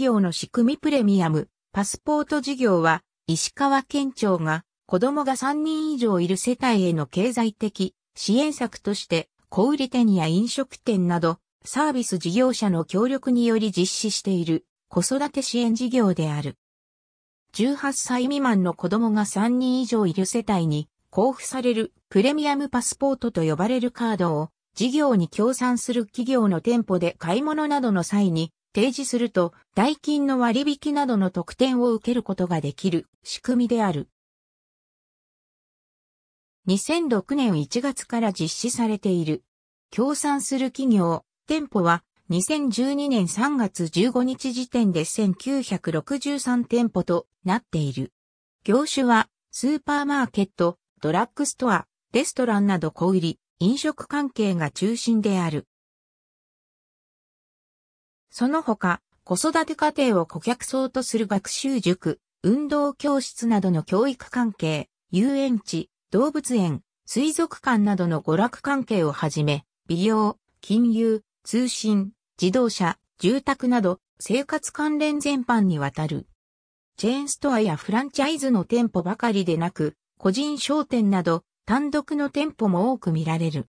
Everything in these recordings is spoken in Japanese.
業の仕組みプレミアム、パスポート事業は、石川県庁が、子供が3人以上いる世帯への経済的支援策として、小売店や飲食店など、サービス事業者の協力により実施している、子育て支援事業である。18歳未満の子供が3人以上いる世帯に、交付されるプレミアムパスポートと呼ばれるカードを、事業に協賛する企業の店舗で買い物などの際に提示すると、代金の割引などの特典を受けることができる仕組みである。2006年1月から実施されている。協賛する企業、店舗は2012年3月15日時点で1963店舗となっている。業種はスーパーマーケット、ドラッグストア、レストランなど小売り、飲食関係が中心である。その他、子育て家庭を顧客層とする学習塾、運動教室などの教育関係、遊園地、動物園、水族館などの娯楽関係をはじめ、美容、金融、通信、自動車、住宅など生活関連全般にわたる。チェーンストアやフランチャイズの店舗ばかりでなく、個人商店など単独の店舗も多く見られる。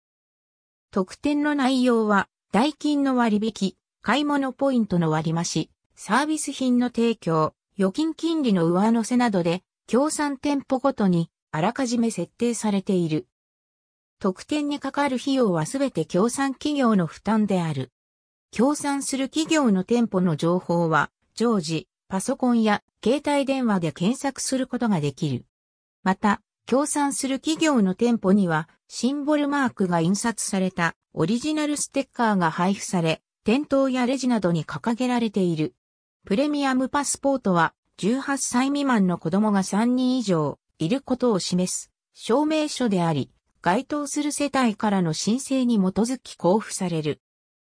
特典の内容は、代金の割引、買い物ポイントの割増、サービス品の提供、預金金利の上乗せなどで、協賛店舗ごとにあらかじめ設定されている。特典にかかる費用はすべて協賛企業の負担である。協賛する企業の店舗の情報は、常時、パソコンや携帯電話で検索することができる。また、協賛する企業の店舗には、シンボルマークが印刷されたオリジナルステッカーが配布され、店頭やレジなどに掲げられている。プレミアムパスポートは、18歳未満の子供が3人以上いることを示す証明書であり、該当する世帯からの申請に基づき交付される。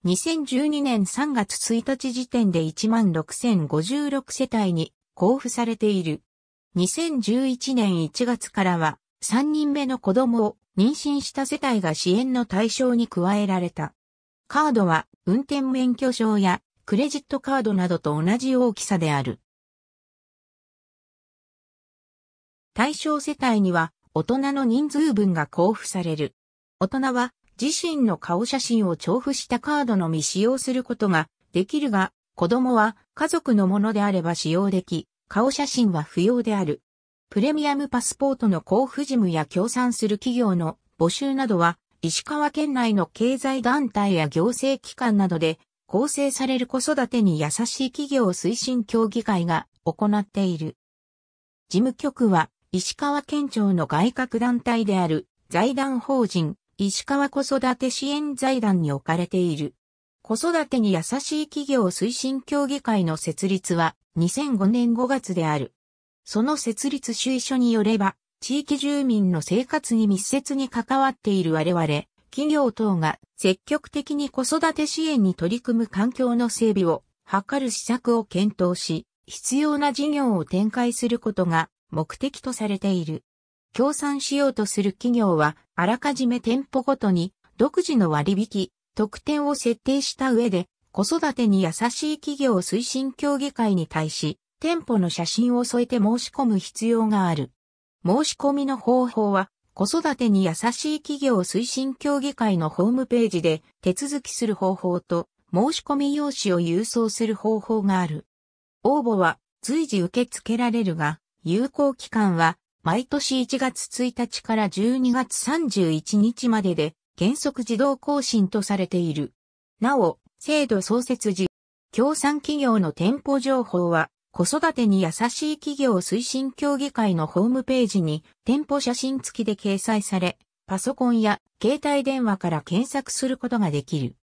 2012年3月1日時点で16,056世帯に交付されている。2011年1月からは3人目の子供を妊娠した世帯が支援の対象に加えられた。カードは運転免許証やクレジットカードなどと同じ大きさである。対象世帯には大人の人数分が交付される。大人は自身の顔写真を調布したカードのみ使用することができるが、子供は家族のものであれば使用でき、顔写真は不要である。プレミアムパスポートの交付事務や協賛する企業の募集などは石川県内の経済団体や行政機関などで構成される子育てに優しい企業推進協議会が行っている。事務局は石川県庁の外郭団体である財団法人石川子育て支援財団に置かれている。子育てに優しい企業推進協議会の設立は2005年5月である。その設立主意書によれば、地域住民の生活に密接に関わっている我々、企業等が積極的に子育て支援に取り組む環境の整備を図る施策を検討し、必要な事業を展開することが目的とされている。協賛しようとする企業は、あらかじめ店舗ごとに独自の割引、特典を設定した上で、子育てに優しい企業推進協議会に対し、店舗の写真を添えて申し込む必要がある。申し込みの方法は、子育てに優しい企業推進協議会のホームページで手続きする方法と申し込み用紙を郵送する方法がある。応募は随時受け付けられるが、有効期間は毎年1月1日から12月31日までで原則自動更新とされている。なお、制度創設時、協賛企業の店舗情報は子育てに優しい企業推進協議会のホームページに店舗写真付きで掲載され、パソコンや携帯電話から検索することができる。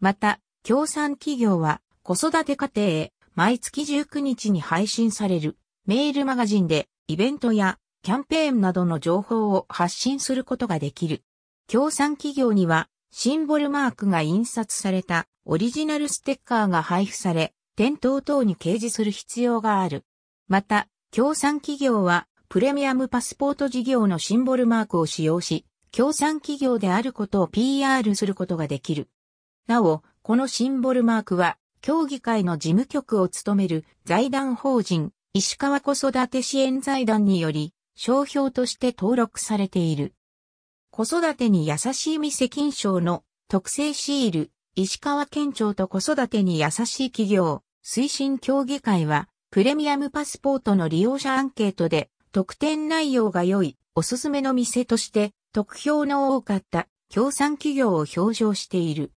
また、協賛企業は子育て家庭へ毎月19日に配信されるメールマガジンでイベントやキャンペーンなどの情報を発信することができる。協賛企業にはシンボルマークが印刷されたオリジナルステッカーが配布され、店頭等に掲示する必要がある。また、協賛企業は、プレミアムパスポート事業のシンボルマークを使用し、協賛企業であることを PR することができる。なお、このシンボルマークは、協議会の事務局を務める財団法人、石川子育て支援財団により、商標として登録されている。子育てに優しい未施金賞の特製シール、石川県庁と子育てに優しい企業、推進協議会は、プレミアムパスポートの利用者アンケートで、特典内容が良い、おすすめの店として、得票の多かった協賛企業を表彰している。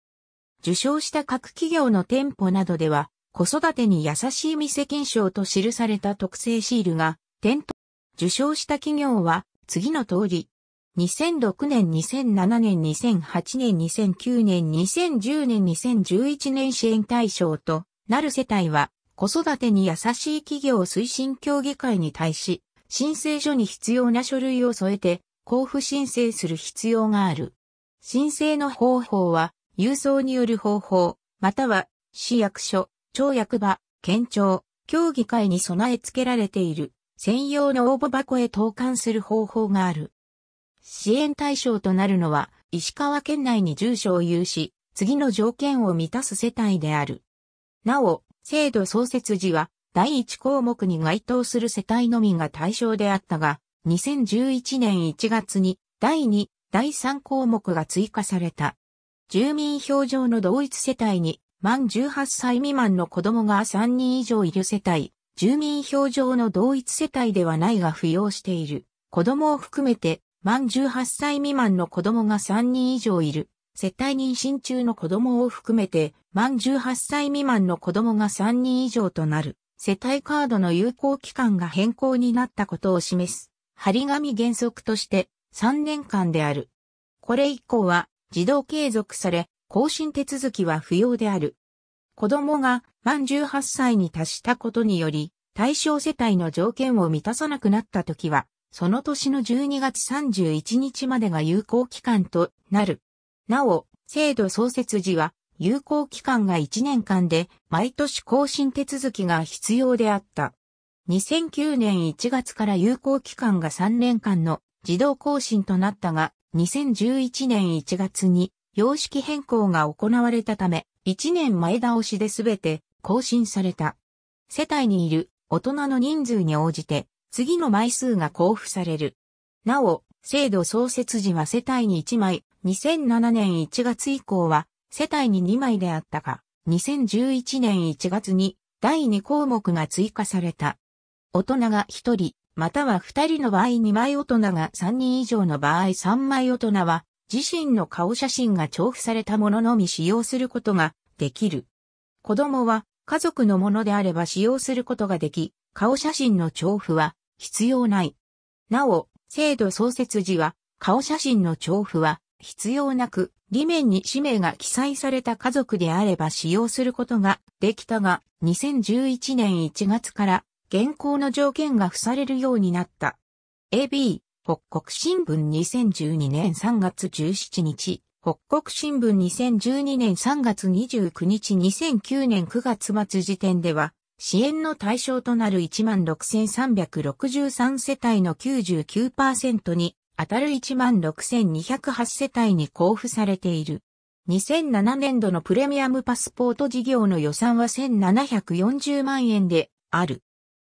受賞した各企業の店舗などでは、子育てに優しい店金賞と記された特製シールが、店頭、受賞した企業は、次の通り、2006年、2007年、2008年、2009年、2010年、2011年支援対象と、なる世帯は、子育てに優しい企業推進協議会に対し、申請書に必要な書類を添えて、交付申請する必要がある。申請の方法は、郵送による方法、または、市役所、町役場、県庁、協議会に備え付けられている、専用の応募箱へ投函する方法がある。支援対象となるのは、石川県内に住所を有し、次の条件を満たす世帯である。なお、制度創設時は、第1項目に該当する世帯のみが対象であったが、2011年1月に第2、第3項目が追加された。住民票上の同一世帯に満18歳未満の子供が3人以上いる世帯、住民票上の同一世帯ではないが扶養している。子供を含めて満18歳未満の子供が3人以上いる。世帯妊娠中の子供を含めて満18歳未満の子供が3人以上となる、世帯カードの有効期間が変更になったことを示す、張り紙原則として3年間である。これ以降は自動継続され、更新手続きは不要である。子供が満18歳に達したことにより、対象世帯の条件を満たさなくなった時は、その年の12月31日までが有効期間となる。なお、制度創設時は、有効期間が1年間で毎年更新手続きが必要であった。2009年1月から有効期間が3年間の自動更新となったが、2011年1月に様式変更が行われたため、1年前倒しで全て更新された。世帯にいる大人の人数に応じて、次の枚数が交付される。なお、制度創設時は世帯に1枚、2007年1月以降は世帯に2枚であったが、2011年1月に第2項目が追加された。大人が1人、または2人の場合2枚大人が3人以上の場合3枚大人は、自身の顔写真が重複されたもののみ使用することができる。子供は家族のものであれば使用することができ、顔写真の重複は必要ない。なお、制度創設時は顔写真の重複は必要なく、裏面に氏名が記載された家族であれば使用することができたが、2011年1月から現行の条件が付されるようになった。AB、北国新聞2012年3月17日、北国新聞2012年3月29日2009年9月末時点では、支援の対象となる16,363世帯の99%に当たる16,208世帯に交付されている。2007年度のプレミアムパスポート事業の予算は1740万円である。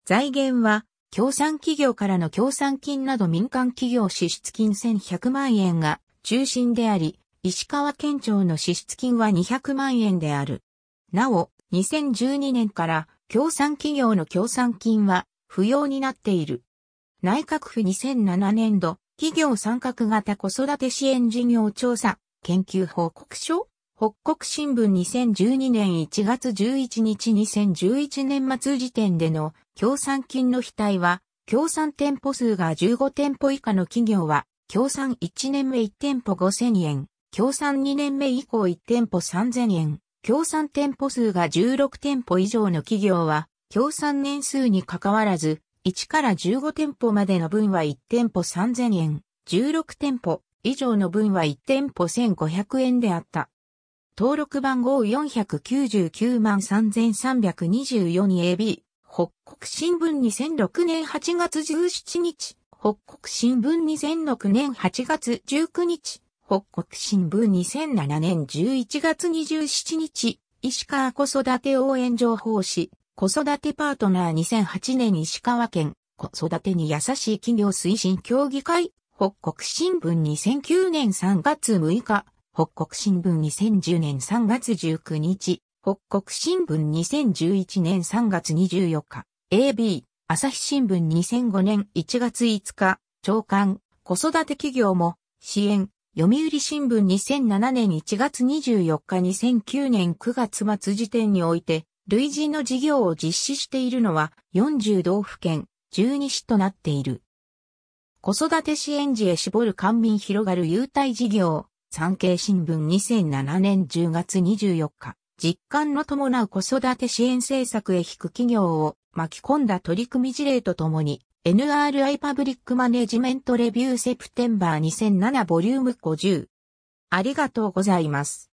財源は、協賛企業からの協賛金など民間企業支出金1100万円が中心であり、石川県庁の支出金は200万円である。なお、2012年から協賛企業の協賛金は不要になっている。内閣府2007年度企業参画型子育て支援事業調査研究報告書北国新聞2012年1月11日2011年末時点での協賛金の非対は、協賛店舗数が15店舗以下の企業は、協賛1年目1店舗5000円、協賛2年目以降1店舗3000円、協賛店舗数が16店舗以上の企業は、協賛年数に関わらず、1から15店舗までの分は1店舗3000円、16店舗以上の分は1店舗1500円であった。登録番号499万 3324AB、北国新聞2006年8月17日、北国新聞2006年8月19日、北国新聞2007年11月27日、石川子育て応援情報誌、子育てパートナー2008年石川県、子育てに優しい企業推進協議会、北国新聞2009年3月6日、北国新聞2010年3月19日、北国新聞2011年3月24日、AB、朝日新聞2005年1月5日、長官、子育て企業も、支援、読売新聞2007年1月24日2009年9月末時点において、類似の事業を実施しているのは40道府県、12市となっている。子育て支援時へ絞る官民広がる優待事業、産経新聞2007年10月24日、実感の伴う子育て支援政策へ引く企業を巻き込んだ取り組み事例とともに、NRI パブリックマネジメントレビューセプテンバー2007ボリューム50。ありがとうございます。